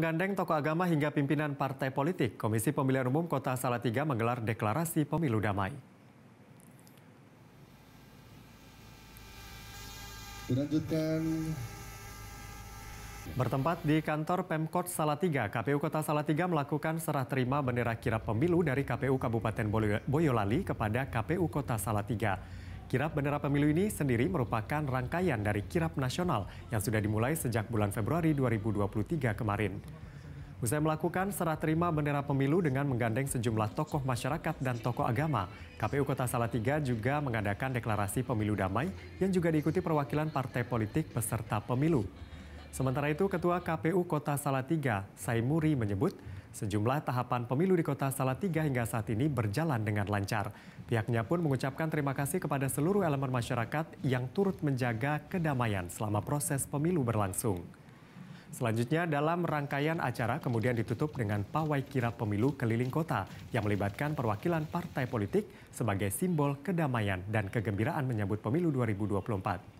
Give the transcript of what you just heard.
menggandeng tokoh agama hingga pimpinan partai politik, Komisi Pemilihan Umum Kota Salatiga menggelar deklarasi pemilu damai. Dilanjutkan Bertempat di kantor Pemkot Salatiga, KPU Kota Salatiga melakukan serah terima bendera kirap pemilu dari KPU Kabupaten Boyolali kepada KPU Kota Salatiga. Kirap Bendera Pemilu ini sendiri merupakan rangkaian dari kirap nasional yang sudah dimulai sejak bulan Februari 2023 kemarin. Usai melakukan serah terima bendera pemilu dengan menggandeng sejumlah tokoh masyarakat dan tokoh agama, KPU Kota Salatiga juga mengadakan deklarasi pemilu damai yang juga diikuti perwakilan partai politik peserta pemilu. Sementara itu, Ketua KPU Kota Salatiga, Saimuri, menyebut sejumlah tahapan pemilu di Kota Salatiga hingga saat ini berjalan dengan lancar. Pihaknya pun mengucapkan terima kasih kepada seluruh elemen masyarakat yang turut menjaga kedamaian selama proses pemilu berlangsung. Selanjutnya dalam rangkaian acara kemudian ditutup dengan pawai kirap pemilu keliling kota yang melibatkan perwakilan partai politik sebagai simbol kedamaian dan kegembiraan menyambut pemilu 2024.